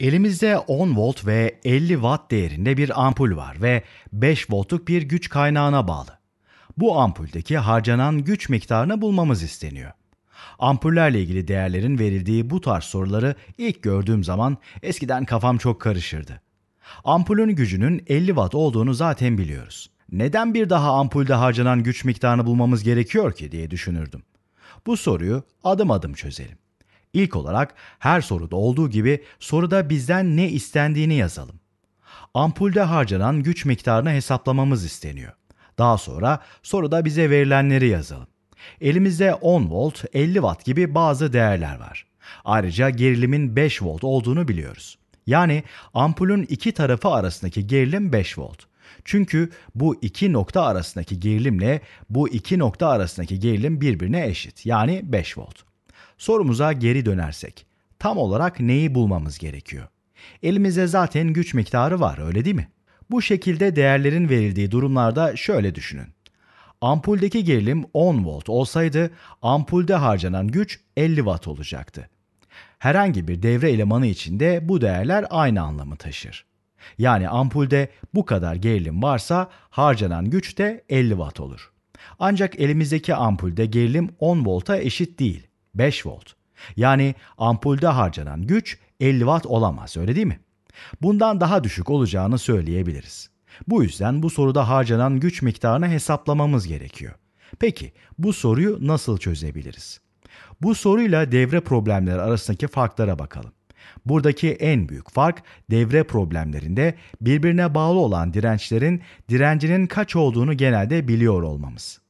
Elimizde 10 volt ve 50 watt değerinde bir ampul var ve 5 voltluk bir güç kaynağına bağlı. Bu ampuldeki harcanan güç miktarını bulmamız isteniyor. Ampullerle ilgili değerlerin verildiği bu tarz soruları ilk gördüğüm zaman eskiden kafam çok karışırdı. Ampulün gücünün 50 watt olduğunu zaten biliyoruz. Neden bir daha ampulde harcanan güç miktarını bulmamız gerekiyor ki diye düşünürdüm. Bu soruyu adım adım çözelim. İlk olarak her soruda olduğu gibi soruda bizden ne istendiğini yazalım. Ampulde harcanan güç miktarını hesaplamamız isteniyor. Daha sonra soruda bize verilenleri yazalım. Elimizde 10 volt, 50 watt gibi bazı değerler var. Ayrıca gerilimin 5 volt olduğunu biliyoruz. Yani ampulün iki tarafı arasındaki gerilim 5 volt. Çünkü bu iki nokta arasındaki gerilimle bu iki nokta arasındaki gerilim birbirine eşit. Yani 5 volt. Sorumuza geri dönersek, tam olarak neyi bulmamız gerekiyor? Elimize zaten güç miktarı var, öyle değil mi? Bu şekilde değerlerin verildiği durumlarda şöyle düşünün. Ampuldeki gerilim 10 volt olsaydı ampulde harcanan güç 50 watt olacaktı. Herhangi bir devre elemanı için de bu değerler aynı anlamı taşır. Yani ampulde bu kadar gerilim varsa harcanan güç de 50 watt olur. Ancak elimizdeki ampulde gerilim 10 volta eşit değil. 5 volt. Yani ampulde harcanan güç 50 watt olamaz öyle değil mi? Bundan daha düşük olacağını söyleyebiliriz. Bu yüzden bu soruda harcanan güç miktarını hesaplamamız gerekiyor. Peki bu soruyu nasıl çözebiliriz? Bu soruyla devre problemleri arasındaki farklara bakalım. Buradaki en büyük fark devre problemlerinde birbirine bağlı olan dirençlerin direncinin kaç olduğunu genelde biliyor olmamız.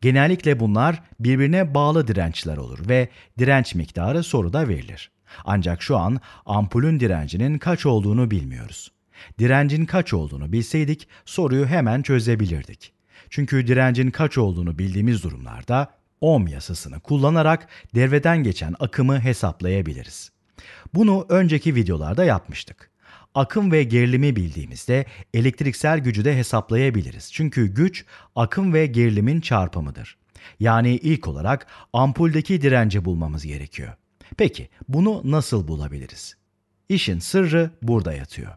Genellikle bunlar birbirine bağlı dirençler olur ve direnç miktarı soruda verilir. Ancak şu an ampulün direncinin kaç olduğunu bilmiyoruz. Direncin kaç olduğunu bilseydik soruyu hemen çözebilirdik. Çünkü direncin kaç olduğunu bildiğimiz durumlarda ohm yasasını kullanarak devreden geçen akımı hesaplayabiliriz. Bunu önceki videolarda yapmıştık. Akım ve gerilimi bildiğimizde elektriksel gücü de hesaplayabiliriz. Çünkü güç akım ve gerilimin çarpımıdır. Yani ilk olarak ampuldeki direnci bulmamız gerekiyor. Peki bunu nasıl bulabiliriz? İşin sırrı burada yatıyor.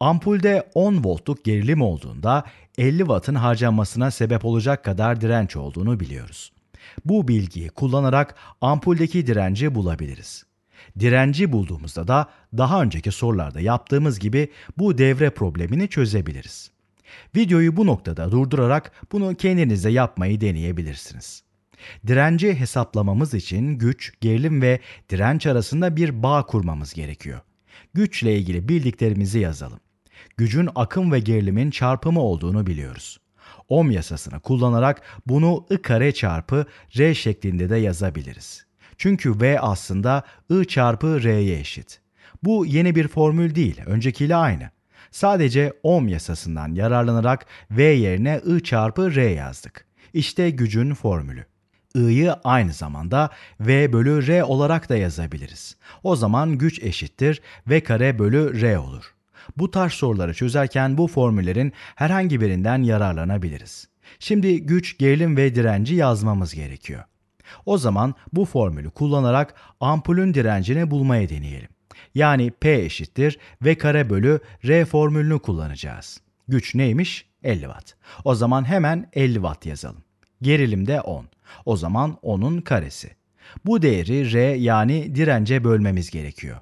Ampulde 10 voltluk gerilim olduğunda 50 wattın harcanmasına sebep olacak kadar direnç olduğunu biliyoruz. Bu bilgiyi kullanarak ampuldeki direnci bulabiliriz. Direnci bulduğumuzda da daha önceki sorularda yaptığımız gibi bu devre problemini çözebiliriz. Videoyu bu noktada durdurarak bunu kendinize yapmayı deneyebilirsiniz. Direnci hesaplamamız için güç, gerilim ve direnç arasında bir bağ kurmamız gerekiyor. Güçle ilgili bildiklerimizi yazalım. Gücün akım ve gerilimin çarpımı olduğunu biliyoruz. Ohm yasasını kullanarak bunu I kare çarpı R şeklinde de yazabiliriz. Çünkü V aslında I çarpı R'ye eşit. Bu yeni bir formül değil, öncekiyle aynı. Sadece ohm yasasından yararlanarak V yerine I çarpı R yazdık. İşte gücün formülü. I'yı aynı zamanda V bölü R olarak da yazabiliriz. O zaman güç eşittir V kare bölü R olur. Bu tarz soruları çözerken bu formüllerin herhangi birinden yararlanabiliriz. Şimdi güç, gerilim ve direnci yazmamız gerekiyor. O zaman bu formülü kullanarak ampulün direncini bulmaya deneyelim. Yani P eşittir V kare bölü R formülünü kullanacağız. Güç neymiş? 50 Watt. O zaman hemen 50 Watt yazalım. Gerilim de 10. O zaman 10'un karesi. Bu değeri R yani dirence bölmemiz gerekiyor.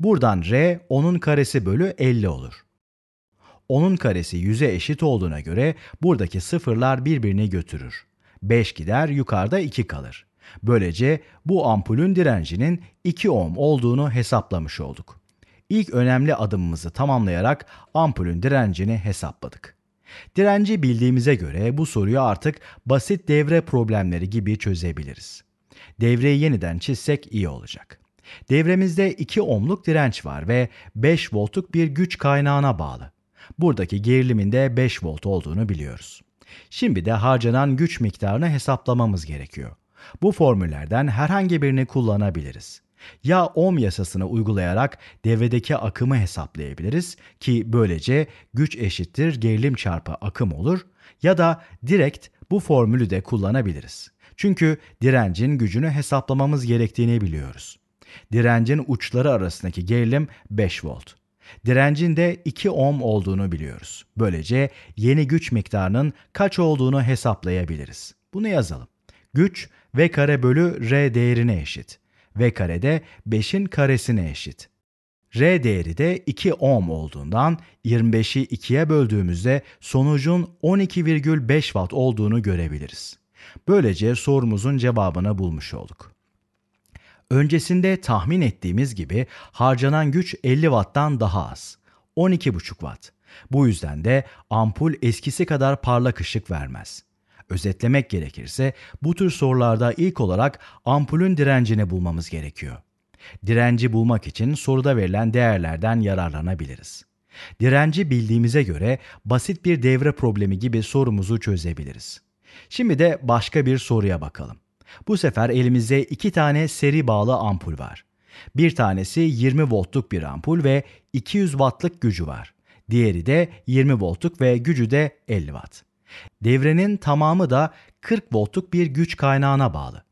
Buradan R 10'un karesi bölü 50 olur. 10'un karesi 100'e eşit olduğuna göre buradaki sıfırlar birbirini götürür. 5 gider yukarıda 2 kalır. Böylece bu ampulün direncinin 2 ohm olduğunu hesaplamış olduk. İlk önemli adımımızı tamamlayarak ampulün direncini hesapladık. Direnci bildiğimize göre bu soruyu artık basit devre problemleri gibi çözebiliriz. Devreyi yeniden çizsek iyi olacak. Devremizde 2 ohmluk direnç var ve 5 voltluk bir güç kaynağına bağlı. Buradaki gerilimin de 5 volt olduğunu biliyoruz. Şimdi de harcanan güç miktarını hesaplamamız gerekiyor. Bu formüllerden herhangi birini kullanabiliriz. Ya ohm yasasını uygulayarak devredeki akımı hesaplayabiliriz ki böylece güç eşittir gerilim çarpı akım olur ya da direkt bu formülü de kullanabiliriz. Çünkü direncin gücünü hesaplamamız gerektiğini biliyoruz. Direncin uçları arasındaki gerilim 5 volt. Direncin de 2 ohm olduğunu biliyoruz. Böylece yeni güç miktarının kaç olduğunu hesaplayabiliriz. Bunu yazalım. Güç v kare bölü r değerine eşit. v kare de 5'in karesine eşit. r değeri de 2 ohm olduğundan 25'i 2'ye böldüğümüzde sonucun 12,5 watt olduğunu görebiliriz. Böylece sorumuzun cevabını bulmuş olduk. Öncesinde tahmin ettiğimiz gibi harcanan güç 50 watt'tan daha az. 12,5 watt. Bu yüzden de ampul eskisi kadar parlak ışık vermez. Özetlemek gerekirse bu tür sorularda ilk olarak ampulün direncini bulmamız gerekiyor. Direnci bulmak için soruda verilen değerlerden yararlanabiliriz. Direnci bildiğimize göre basit bir devre problemi gibi sorumuzu çözebiliriz. Şimdi de başka bir soruya bakalım. Bu sefer elimizde iki tane seri bağlı ampul var. Bir tanesi 20 voltluk bir ampul ve 200 wattlık gücü var. Diğeri de 20 voltluk ve gücü de 50 watt. Devrenin tamamı da 40 voltluk bir güç kaynağına bağlı.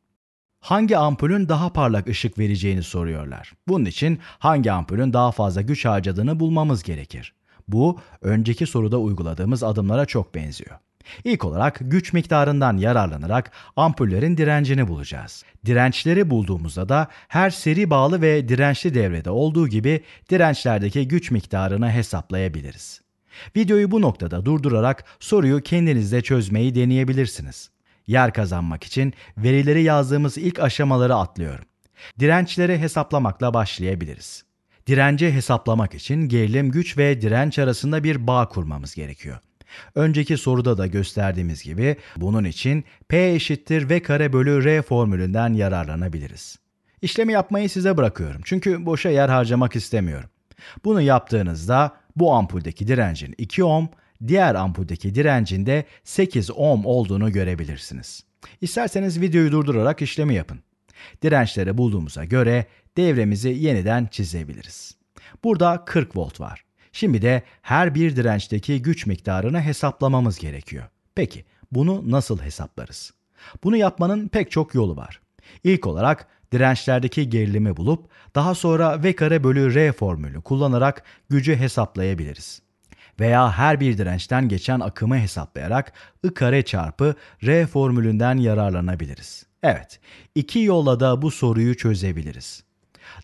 Hangi ampulün daha parlak ışık vereceğini soruyorlar. Bunun için hangi ampulün daha fazla güç harcadığını bulmamız gerekir. Bu önceki soruda uyguladığımız adımlara çok benziyor. İlk olarak güç miktarından yararlanarak ampullerin direncini bulacağız. Dirençleri bulduğumuzda da her seri bağlı ve dirençli devrede olduğu gibi dirençlerdeki güç miktarını hesaplayabiliriz. Videoyu bu noktada durdurarak soruyu kendinizde çözmeyi deneyebilirsiniz. Yer kazanmak için verileri yazdığımız ilk aşamaları atlıyorum. Dirençleri hesaplamakla başlayabiliriz. Direnci hesaplamak için gerilim güç ve direnç arasında bir bağ kurmamız gerekiyor. Önceki soruda da gösterdiğimiz gibi bunun için P eşittir V kare bölü R formülünden yararlanabiliriz. İşlemi yapmayı size bırakıyorum çünkü boşa yer harcamak istemiyorum. Bunu yaptığınızda bu ampuldeki direncin 2 ohm, diğer ampuldeki direncin de 8 ohm olduğunu görebilirsiniz. İsterseniz videoyu durdurarak işlemi yapın. Dirençleri bulduğumuza göre devremizi yeniden çizebiliriz. Burada 40 volt var. Şimdi de her bir dirençteki güç miktarını hesaplamamız gerekiyor. Peki bunu nasıl hesaplarız? Bunu yapmanın pek çok yolu var. İlk olarak dirençlerdeki gerilimi bulup daha sonra V kare bölü R formülü kullanarak gücü hesaplayabiliriz. Veya her bir dirençten geçen akımı hesaplayarak I kare çarpı R formülünden yararlanabiliriz. Evet, iki yolla da bu soruyu çözebiliriz.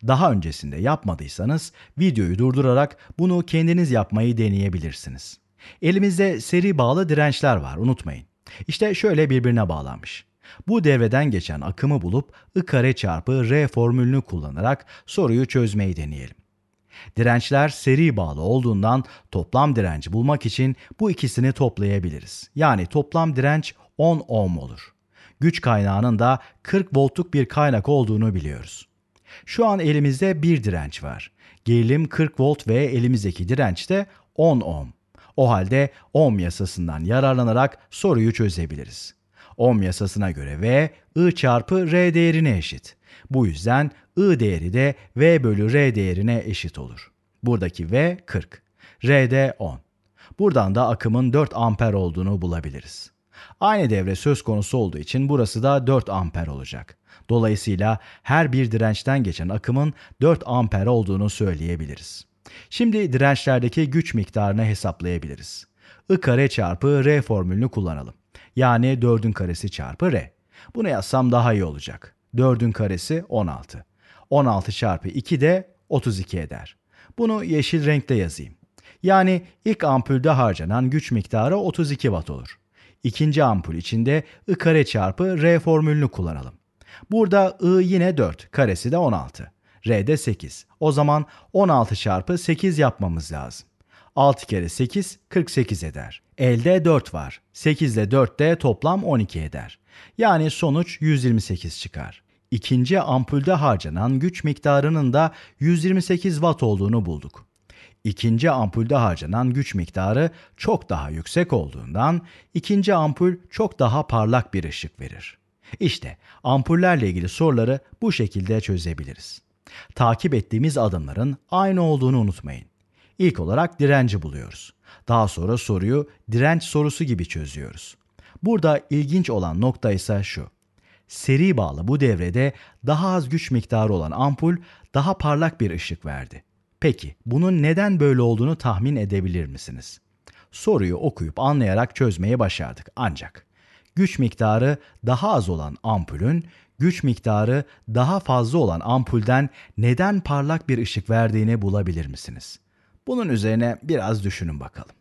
Daha öncesinde yapmadıysanız videoyu durdurarak bunu kendiniz yapmayı deneyebilirsiniz. Elimizde seri bağlı dirençler var unutmayın. İşte şöyle birbirine bağlanmış. Bu devreden geçen akımı bulup I kare çarpı R formülünü kullanarak soruyu çözmeyi deneyelim. Dirençler seri bağlı olduğundan toplam direnci bulmak için bu ikisini toplayabiliriz. Yani toplam direnç 10 ohm olur. Güç kaynağının da 40 voltluk bir kaynak olduğunu biliyoruz. Şu an elimizde bir direnç var. Gerilim 40 volt ve elimizdeki direnç de 10 ohm. O halde ohm yasasından yararlanarak soruyu çözebiliriz. Ohm yasasına göre V, I çarpı R değerine eşit. Bu yüzden I değeri de V bölü R değerine eşit olur. Buradaki V 40, R de 10. Buradan da akımın 4 amper olduğunu bulabiliriz. Aynı devre söz konusu olduğu için burası da 4 amper olacak. Dolayısıyla her bir dirençten geçen akımın 4 amper olduğunu söyleyebiliriz. Şimdi dirençlerdeki güç miktarını hesaplayabiliriz. I kare çarpı R formülünü kullanalım. Yani 4'ün karesi çarpı r. Bunu yazsam daha iyi olacak. 4'ün karesi 16. 16 çarpı 2 de 32 eder. Bunu yeşil renkte yazayım. Yani ilk ampulde harcanan güç miktarı 32 watt olur. İkinci ampul içinde I kare çarpı R formülünü kullanalım. Burada I yine 4, karesi de 16. R de 8. O zaman 16 çarpı 8 yapmamız lazım. 6 kere 8 48 eder. Elde 4 var. 8 ile 4 de toplam 12 eder. Yani sonuç 128 çıkar. İkinci ampulde harcanan güç miktarının da 128 watt olduğunu bulduk. İkinci ampulde harcanan güç miktarı çok daha yüksek olduğundan ikinci ampul çok daha parlak bir ışık verir. İşte ampullerle ilgili soruları bu şekilde çözebiliriz. Takip ettiğimiz adımların aynı olduğunu unutmayın. İlk olarak direnci buluyoruz. Daha sonra soruyu direnç sorusu gibi çözüyoruz. Burada ilginç olan nokta ise şu. Seri bağlı bu devrede daha az güç miktarı olan ampul daha parlak bir ışık verdi. Peki bunun neden böyle olduğunu tahmin edebilir misiniz? Soruyu okuyup anlayarak çözmeyi başardık ancak güç miktarı daha az olan ampulün güç miktarı daha fazla olan ampulden neden parlak bir ışık verdiğini bulabilir misiniz? Bunun üzerine biraz düşünün bakalım.